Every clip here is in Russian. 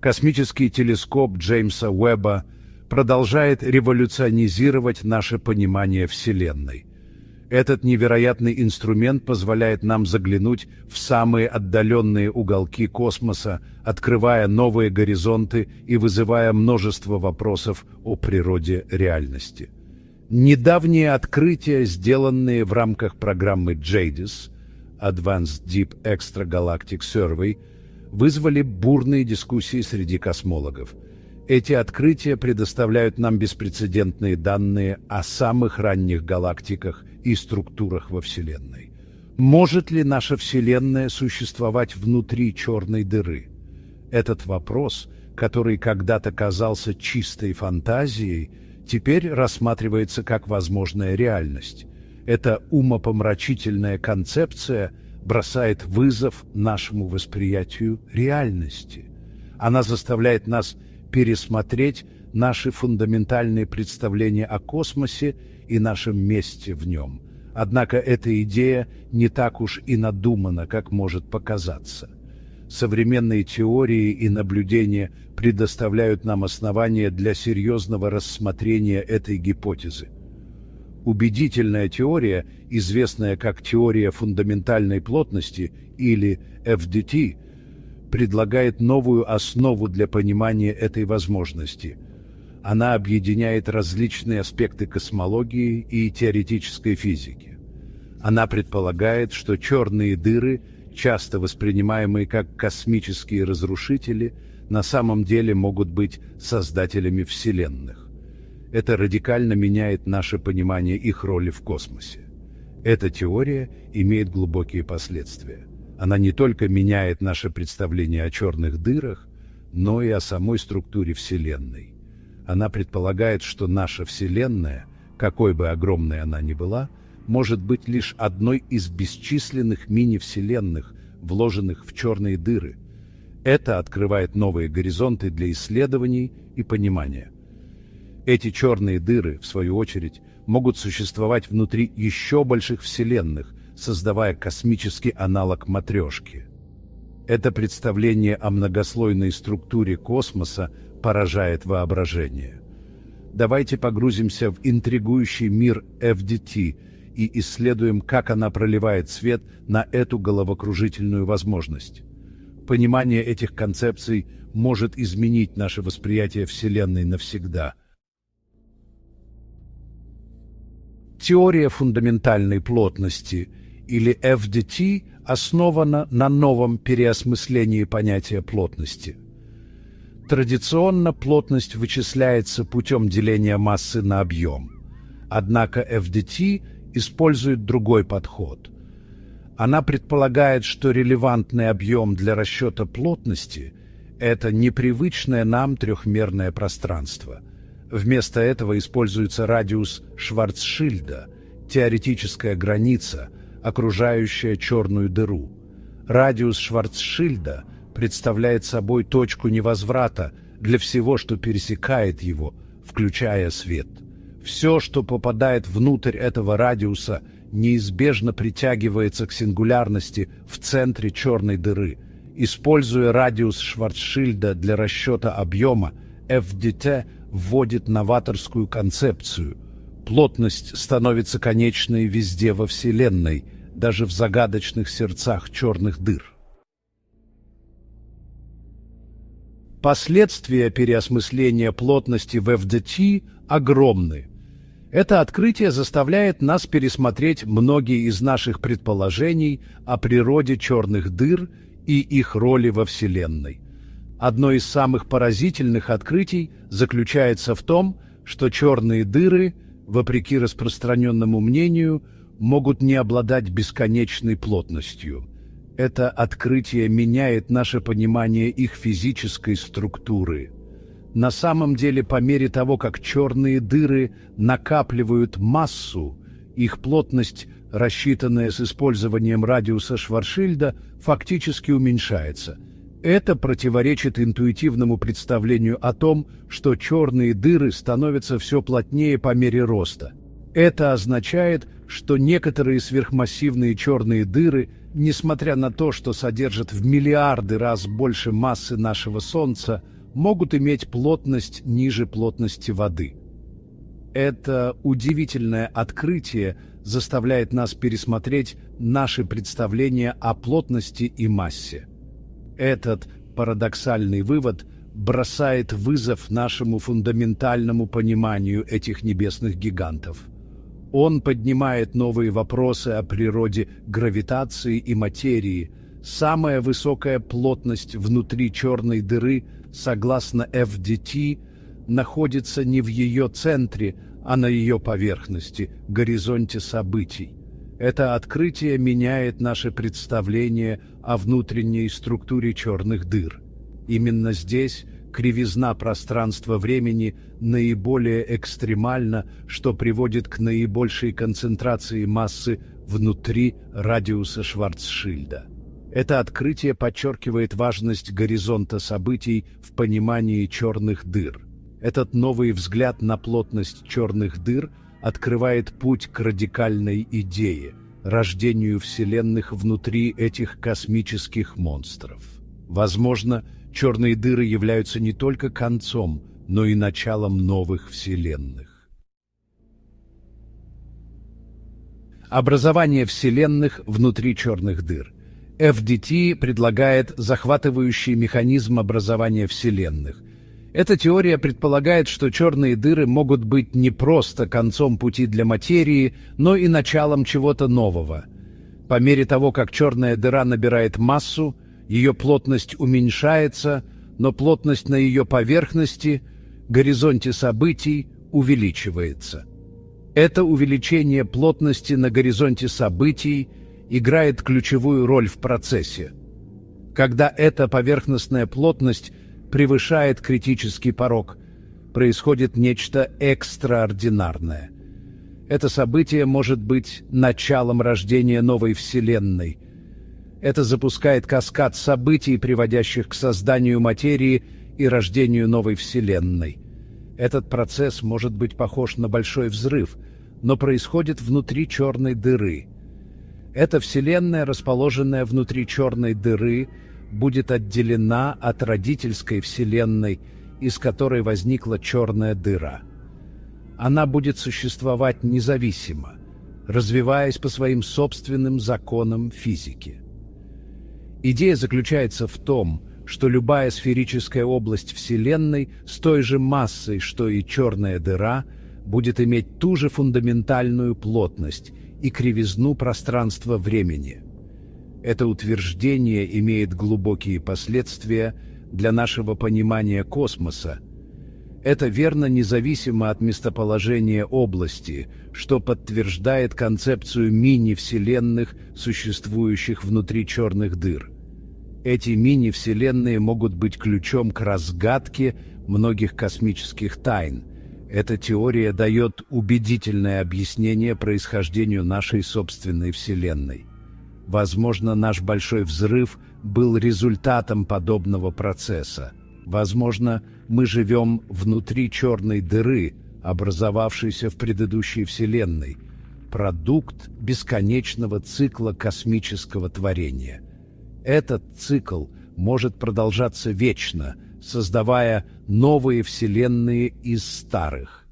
космический телескоп Джеймса Уэбба продолжает революционизировать наше понимание Вселенной. Этот невероятный инструмент позволяет нам заглянуть в самые отдаленные уголки космоса, открывая новые горизонты и вызывая множество вопросов о природе реальности. Недавние открытия, сделанные в рамках программы JADIS – Advanced Deep Extragalactic Survey – вызвали бурные дискуссии среди космологов. Эти открытия предоставляют нам беспрецедентные данные о самых ранних галактиках и структурах во Вселенной. Может ли наша Вселенная существовать внутри черной дыры? Этот вопрос, который когда-то казался чистой фантазией, теперь рассматривается как возможная реальность. Это умопомрачительная концепция – бросает вызов нашему восприятию реальности. Она заставляет нас пересмотреть наши фундаментальные представления о космосе и нашем месте в нем. Однако эта идея не так уж и надумана, как может показаться. Современные теории и наблюдения предоставляют нам основания для серьезного рассмотрения этой гипотезы – Убедительная теория, известная как теория фундаментальной плотности или FDT, предлагает новую основу для понимания этой возможности. Она объединяет различные аспекты космологии и теоретической физики. Она предполагает, что черные дыры, часто воспринимаемые как космические разрушители, на самом деле могут быть создателями Вселенных. Это радикально меняет наше понимание их роли в космосе. Эта теория имеет глубокие последствия. Она не только меняет наше представление о черных дырах, но и о самой структуре Вселенной. Она предполагает, что наша Вселенная, какой бы огромной она ни была, может быть лишь одной из бесчисленных мини-вселенных, вложенных в черные дыры. Это открывает новые горизонты для исследований и понимания – эти черные дыры, в свою очередь, могут существовать внутри еще больших вселенных, создавая космический аналог матрешки. Это представление о многослойной структуре космоса поражает воображение. Давайте погрузимся в интригующий мир FDT и исследуем, как она проливает свет на эту головокружительную возможность. Понимание этих концепций может изменить наше восприятие Вселенной навсегда – Теория фундаментальной плотности или FDT основана на новом переосмыслении понятия плотности. Традиционно плотность вычисляется путем деления массы на объем. Однако FDT использует другой подход. Она предполагает, что релевантный объем для расчета плотности – это непривычное нам трехмерное пространство – Вместо этого используется радиус Шварцшильда, теоретическая граница, окружающая черную дыру. Радиус Шварцшильда представляет собой точку невозврата для всего, что пересекает его, включая свет. Все, что попадает внутрь этого радиуса, неизбежно притягивается к сингулярности в центре черной дыры. Используя радиус Шварцшильда для расчета объема, FDT – вводит новаторскую концепцию. Плотность становится конечной везде во Вселенной, даже в загадочных сердцах черных дыр. Последствия переосмысления плотности в FDT огромны. Это открытие заставляет нас пересмотреть многие из наших предположений о природе черных дыр и их роли во Вселенной – Одно из самых поразительных открытий заключается в том, что черные дыры, вопреки распространенному мнению, могут не обладать бесконечной плотностью. Это открытие меняет наше понимание их физической структуры. На самом деле, по мере того, как черные дыры накапливают массу, их плотность, рассчитанная с использованием радиуса Шваршильда, фактически уменьшается – это противоречит интуитивному представлению о том, что черные дыры становятся все плотнее по мере роста. Это означает, что некоторые сверхмассивные черные дыры, несмотря на то, что содержат в миллиарды раз больше массы нашего Солнца, могут иметь плотность ниже плотности воды. Это удивительное открытие заставляет нас пересмотреть наши представления о плотности и массе. Этот парадоксальный вывод бросает вызов нашему фундаментальному пониманию этих небесных гигантов. Он поднимает новые вопросы о природе гравитации и материи. Самая высокая плотность внутри черной дыры, согласно FDT, находится не в ее центре, а на ее поверхности, горизонте событий. Это открытие меняет наше представление о внутренней структуре черных дыр. Именно здесь кривизна пространства-времени наиболее экстремальна, что приводит к наибольшей концентрации массы внутри радиуса Шварцшильда. Это открытие подчеркивает важность горизонта событий в понимании черных дыр. Этот новый взгляд на плотность черных дыр – открывает путь к радикальной идее – рождению вселенных внутри этих космических монстров. Возможно, черные дыры являются не только концом, но и началом новых вселенных. Образование вселенных внутри черных дыр – FDT предлагает захватывающий механизм образования вселенных, эта теория предполагает, что черные дыры могут быть не просто концом пути для материи, но и началом чего-то нового. По мере того, как черная дыра набирает массу, ее плотность уменьшается, но плотность на ее поверхности, горизонте событий, увеличивается. Это увеличение плотности на горизонте событий играет ключевую роль в процессе. Когда эта поверхностная плотность – превышает критический порог. Происходит нечто экстраординарное. Это событие может быть началом рождения новой Вселенной. Это запускает каскад событий, приводящих к созданию материи и рождению новой Вселенной. Этот процесс может быть похож на большой взрыв, но происходит внутри черной дыры. Эта Вселенная, расположенная внутри черной дыры, будет отделена от родительской Вселенной, из которой возникла черная дыра. Она будет существовать независимо, развиваясь по своим собственным законам физики. Идея заключается в том, что любая сферическая область Вселенной с той же массой, что и черная дыра, будет иметь ту же фундаментальную плотность и кривизну пространства-времени – это утверждение имеет глубокие последствия для нашего понимания космоса. Это верно независимо от местоположения области, что подтверждает концепцию мини-вселенных, существующих внутри черных дыр. Эти мини-вселенные могут быть ключом к разгадке многих космических тайн. Эта теория дает убедительное объяснение происхождению нашей собственной Вселенной. Возможно, наш большой взрыв был результатом подобного процесса. Возможно, мы живем внутри черной дыры, образовавшейся в предыдущей Вселенной, продукт бесконечного цикла космического творения. Этот цикл может продолжаться вечно, создавая новые Вселенные из старых.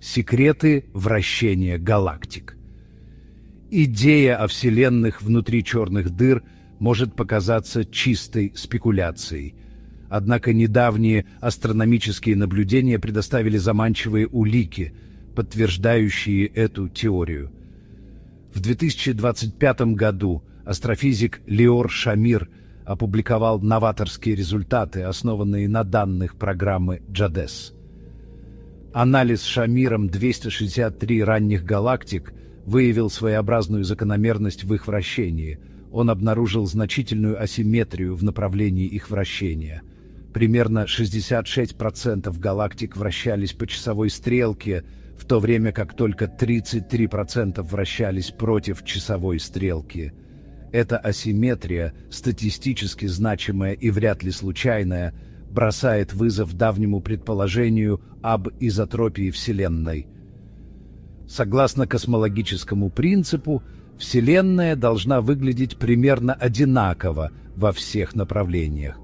Секреты вращения галактик – идея о вселенных внутри черных дыр может показаться чистой спекуляцией. Однако недавние астрономические наблюдения предоставили заманчивые улики, подтверждающие эту теорию. В 2025 году астрофизик Леор Шамир опубликовал новаторские результаты, основанные на данных программы JADES. Анализ Шамиром 263 ранних галактик – выявил своеобразную закономерность в их вращении. Он обнаружил значительную асимметрию в направлении их вращения. Примерно 66% галактик вращались по часовой стрелке, в то время как только 33% вращались против часовой стрелки. Эта асимметрия, статистически значимая и вряд ли случайная, бросает вызов давнему предположению об изотропии Вселенной – Согласно космологическому принципу, Вселенная должна выглядеть примерно одинаково во всех направлениях.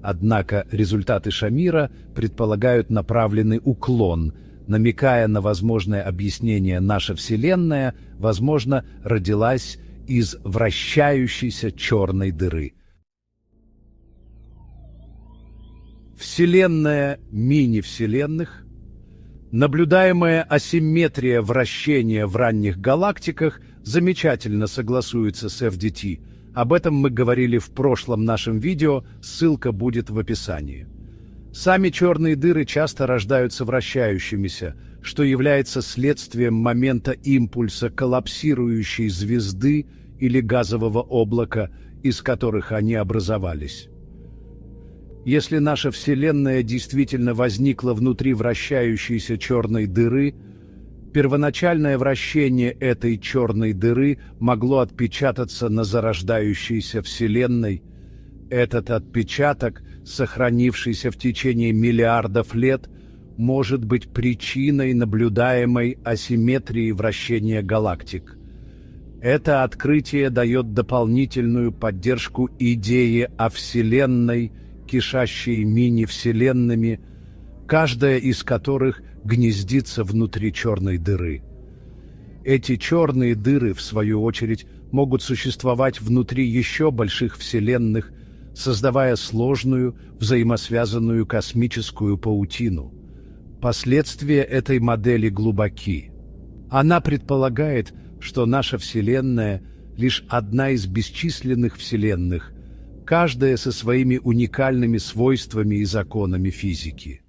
Однако результаты Шамира предполагают направленный уклон, намекая на возможное объяснение «наша Вселенная», возможно, родилась из вращающейся черной дыры. Вселенная мини-вселенных Наблюдаемая асимметрия вращения в ранних галактиках замечательно согласуется с FDT. Об этом мы говорили в прошлом нашем видео, ссылка будет в описании. Сами черные дыры часто рождаются вращающимися, что является следствием момента импульса коллапсирующей звезды или газового облака, из которых они образовались. Если наша Вселенная действительно возникла внутри вращающейся черной дыры, первоначальное вращение этой черной дыры могло отпечататься на зарождающейся Вселенной. Этот отпечаток, сохранившийся в течение миллиардов лет, может быть причиной наблюдаемой асимметрии вращения галактик. Это открытие дает дополнительную поддержку идеи о Вселенной – кишащие мини-вселенными, каждая из которых гнездится внутри черной дыры. Эти черные дыры, в свою очередь, могут существовать внутри еще больших вселенных, создавая сложную, взаимосвязанную космическую паутину. Последствия этой модели глубоки. Она предполагает, что наша Вселенная — лишь одна из бесчисленных Вселенных, каждая со своими уникальными свойствами и законами физики.